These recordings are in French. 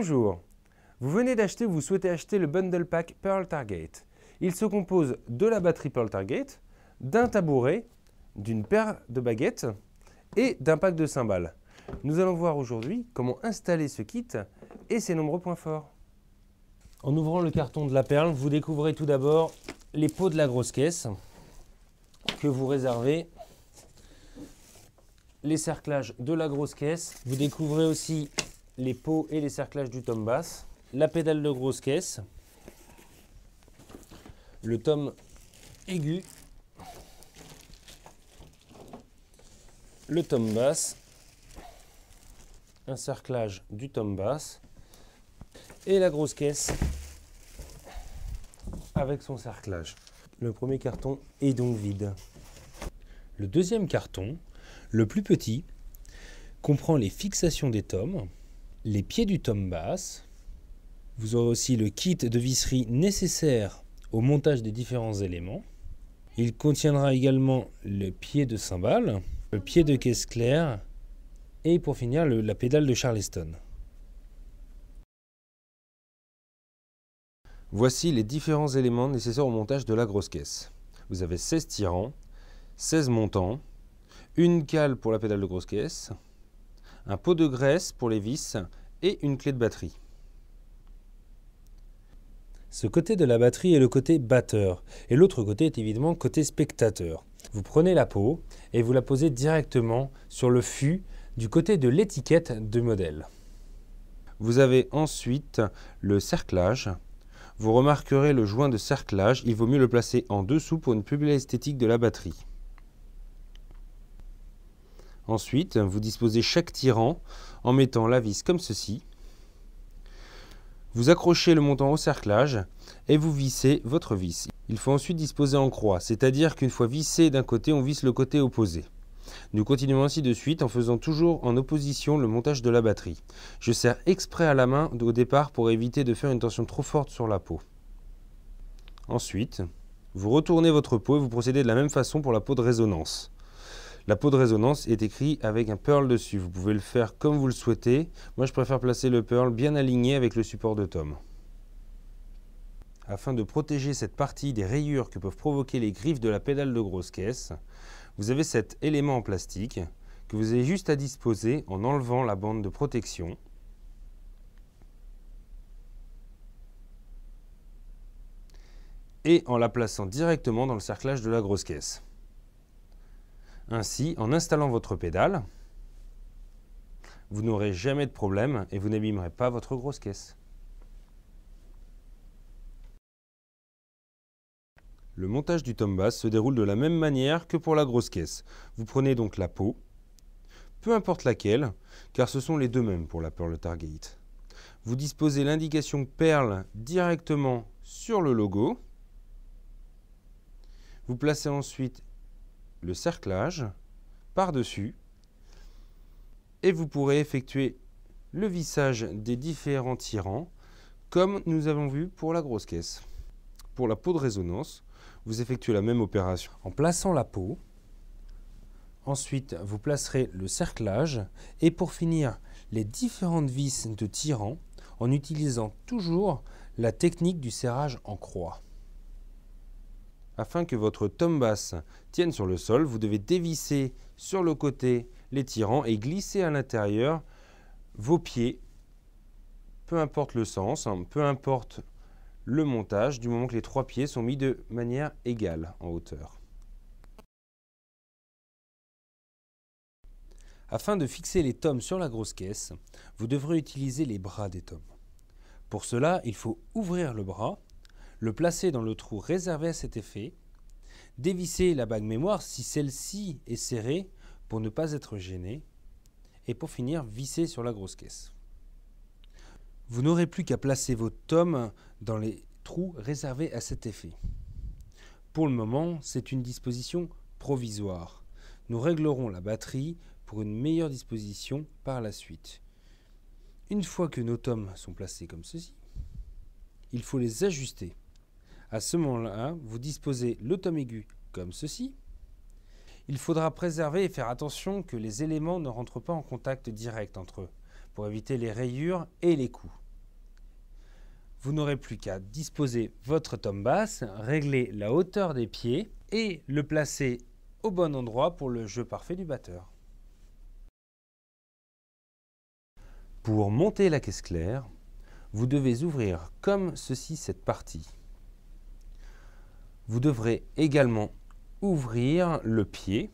Bonjour, vous venez d'acheter ou vous souhaitez acheter le bundle pack Pearl Target. Il se compose de la batterie Pearl Target, d'un tabouret, d'une paire de baguettes et d'un pack de cymbales. Nous allons voir aujourd'hui comment installer ce kit et ses nombreux points forts. En ouvrant le carton de la perle, vous découvrez tout d'abord les pots de la grosse caisse que vous réservez, les cerclages de la grosse caisse. Vous découvrez aussi les pots et les cerclages du tome basse, la pédale de grosse caisse, le tome aigu, le tome basse, un cerclage du tome basse et la grosse caisse avec son cerclage. Le premier carton est donc vide. Le deuxième carton, le plus petit, comprend les fixations des tomes, les pieds du tome basse. Vous aurez aussi le kit de visserie nécessaire au montage des différents éléments. Il contiendra également le pied de cymbale, le pied de caisse claire et pour finir la pédale de Charleston. Voici les différents éléments nécessaires au montage de la grosse caisse. Vous avez 16 tirants, 16 montants, une cale pour la pédale de grosse caisse, un pot de graisse pour les vis et une clé de batterie. Ce côté de la batterie est le côté batteur et l'autre côté est évidemment côté spectateur. Vous prenez la peau et vous la posez directement sur le fût du côté de l'étiquette de modèle. Vous avez ensuite le cerclage. Vous remarquerez le joint de cerclage, il vaut mieux le placer en dessous pour une plus belle esthétique de la batterie. Ensuite, vous disposez chaque tirant en mettant la vis comme ceci. Vous accrochez le montant au cerclage et vous vissez votre vis. Il faut ensuite disposer en croix, c'est-à-dire qu'une fois vissé d'un côté, on visse le côté opposé. Nous continuons ainsi de suite en faisant toujours en opposition le montage de la batterie. Je serre exprès à la main au départ pour éviter de faire une tension trop forte sur la peau. Ensuite, vous retournez votre peau et vous procédez de la même façon pour la peau de résonance. La peau de résonance est écrite avec un pearl dessus. Vous pouvez le faire comme vous le souhaitez. Moi, je préfère placer le pearl bien aligné avec le support de tom. Afin de protéger cette partie des rayures que peuvent provoquer les griffes de la pédale de grosse caisse, vous avez cet élément en plastique que vous avez juste à disposer en enlevant la bande de protection. et en la plaçant directement dans le cerclage de la grosse caisse. Ainsi, en installant votre pédale, vous n'aurez jamais de problème et vous n'abîmerez pas votre grosse caisse. Le montage du tom bass se déroule de la même manière que pour la grosse caisse. Vous prenez donc la peau, peu importe laquelle, car ce sont les deux mêmes pour la Pearl Target. Vous disposez l'indication Perle directement sur le logo. Vous placez ensuite le cerclage par-dessus et vous pourrez effectuer le vissage des différents tirants comme nous avons vu pour la grosse caisse. Pour la peau de résonance, vous effectuez la même opération en plaçant la peau. Ensuite, vous placerez le cerclage et pour finir, les différentes vis de tirants en utilisant toujours la technique du serrage en croix. Afin que votre tome basse tienne sur le sol, vous devez dévisser sur le côté les tirants et glisser à l'intérieur vos pieds, peu importe le sens, hein, peu importe le montage, du moment que les trois pieds sont mis de manière égale en hauteur. Afin de fixer les tomes sur la grosse caisse, vous devrez utiliser les bras des tomes. Pour cela, il faut ouvrir le bras le placer dans le trou réservé à cet effet, dévisser la bague mémoire si celle-ci est serrée pour ne pas être gênée, et pour finir, visser sur la grosse caisse. Vous n'aurez plus qu'à placer vos tomes dans les trous réservés à cet effet. Pour le moment, c'est une disposition provisoire. Nous réglerons la batterie pour une meilleure disposition par la suite. Une fois que nos tomes sont placés comme ceci, il faut les ajuster à ce moment-là, vous disposez le tome aigu comme ceci. Il faudra préserver et faire attention que les éléments ne rentrent pas en contact direct entre eux pour éviter les rayures et les coups. Vous n'aurez plus qu'à disposer votre tome basse, régler la hauteur des pieds et le placer au bon endroit pour le jeu parfait du batteur. Pour monter la caisse claire, vous devez ouvrir comme ceci cette partie vous devrez également ouvrir le pied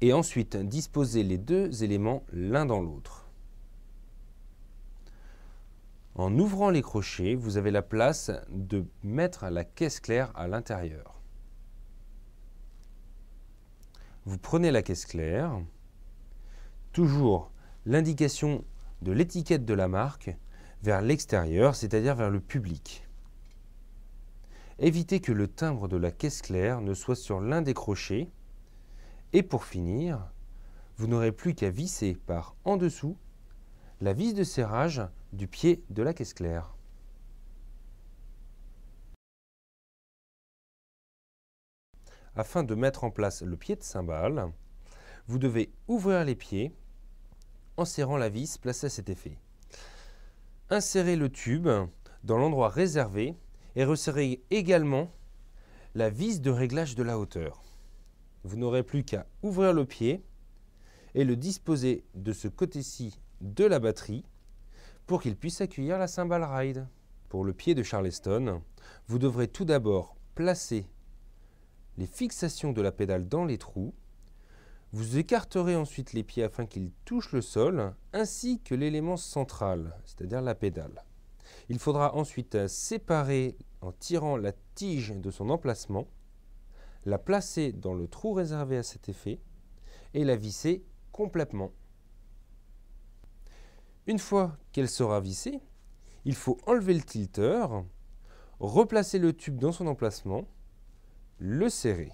et ensuite disposer les deux éléments l'un dans l'autre. En ouvrant les crochets, vous avez la place de mettre la caisse claire à l'intérieur. Vous prenez la caisse claire, toujours l'indication de l'étiquette de la marque vers l'extérieur, c'est-à-dire vers le public évitez que le timbre de la caisse claire ne soit sur l'un des crochets. Et pour finir, vous n'aurez plus qu'à visser par en dessous la vis de serrage du pied de la caisse claire. Afin de mettre en place le pied de cymbale, vous devez ouvrir les pieds en serrant la vis placée à cet effet. Insérez le tube dans l'endroit réservé et resserrez également la vis de réglage de la hauteur. Vous n'aurez plus qu'à ouvrir le pied et le disposer de ce côté-ci de la batterie pour qu'il puisse accueillir la cymbale ride. Pour le pied de Charleston, vous devrez tout d'abord placer les fixations de la pédale dans les trous. Vous écarterez ensuite les pieds afin qu'ils touchent le sol, ainsi que l'élément central, c'est-à-dire la pédale. Il faudra ensuite euh, séparer en tirant la tige de son emplacement, la placer dans le trou réservé à cet effet et la visser complètement. Une fois qu'elle sera vissée, il faut enlever le tilteur, replacer le tube dans son emplacement, le serrer.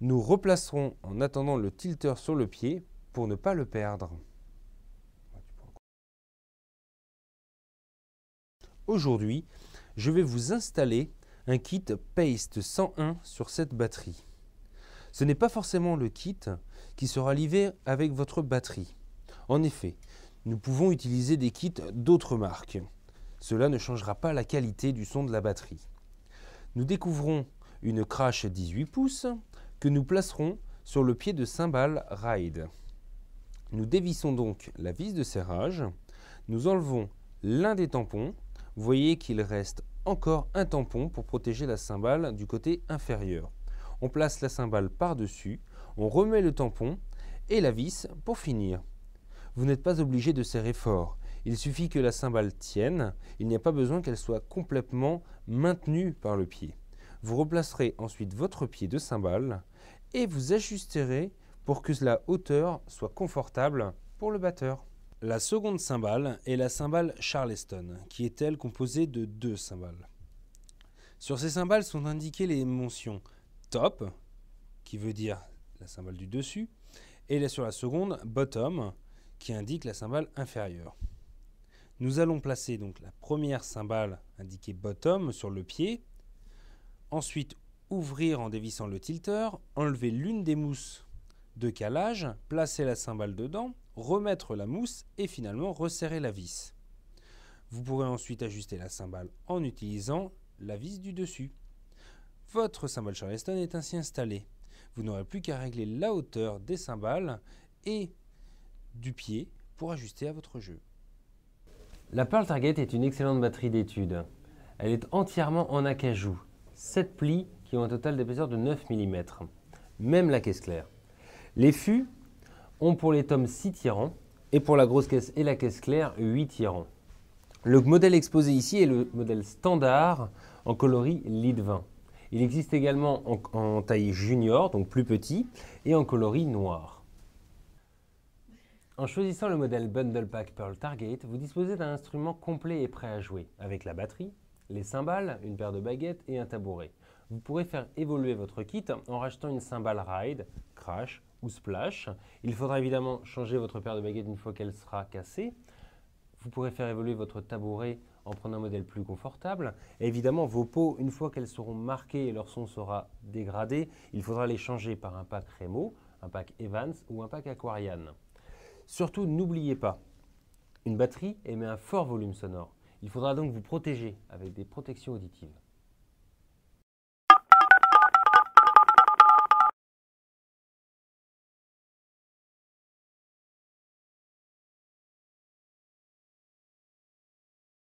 Nous replacerons en attendant le tilteur sur le pied pour ne pas le perdre. Aujourd'hui, je vais vous installer un kit Paste 101 sur cette batterie. Ce n'est pas forcément le kit qui sera livré avec votre batterie. En effet, nous pouvons utiliser des kits d'autres marques. Cela ne changera pas la qualité du son de la batterie. Nous découvrons une crash 18 pouces que nous placerons sur le pied de cymbale Ride. Nous dévissons donc la vis de serrage, nous enlevons l'un des tampons vous voyez qu'il reste encore un tampon pour protéger la cymbale du côté inférieur. On place la cymbale par-dessus, on remet le tampon et la vis pour finir. Vous n'êtes pas obligé de serrer fort. Il suffit que la cymbale tienne, il n'y a pas besoin qu'elle soit complètement maintenue par le pied. Vous replacerez ensuite votre pied de cymbale et vous ajusterez pour que la hauteur soit confortable pour le batteur. La seconde cymbale est la cymbale Charleston, qui est elle composée de deux cymbales. Sur ces cymbales sont indiquées les mentions top, qui veut dire la cymbale du dessus, et sur la seconde bottom, qui indique la cymbale inférieure. Nous allons placer donc la première cymbale indiquée bottom sur le pied, ensuite ouvrir en dévissant le tilter, enlever l'une des mousses de calage, placer la cymbale dedans, remettre la mousse et finalement resserrer la vis. Vous pourrez ensuite ajuster la cymbale en utilisant la vis du dessus. Votre cymbale Charleston est ainsi installée. Vous n'aurez plus qu'à régler la hauteur des cymbales et du pied pour ajuster à votre jeu. La Pearl Target est une excellente batterie d'étude. Elle est entièrement en acajou, 7 plis qui ont un total d'épaisseur de 9 mm, même la caisse claire. Les fûts ont pour les tomes 6 tirants et pour la grosse caisse et la caisse claire 8 tirants. Le modèle exposé ici est le modèle standard en coloris Lead 20. Il existe également en, taille junior, donc plus petit, et en coloris noir. En choisissant le modèle Bundle Pack Pearl Target, vous disposez d'un instrument complet et prêt à jouer, avec la batterie, les cymbales, une paire de baguettes et un tabouret vous pourrez faire évoluer votre kit en rachetant une cymbale ride, crash ou splash. Il faudra évidemment changer votre paire de baguettes une fois qu'elle sera cassée. Vous pourrez faire évoluer votre tabouret en prenant un modèle plus confortable. Et évidemment, vos pots, une fois qu'elles seront marquées et leur son sera dégradé, il faudra les changer par un pack Remo, un pack Evans ou un pack Aquarian. Surtout, n'oubliez pas, une batterie émet un fort volume sonore. Il faudra donc vous protéger avec des protections auditives.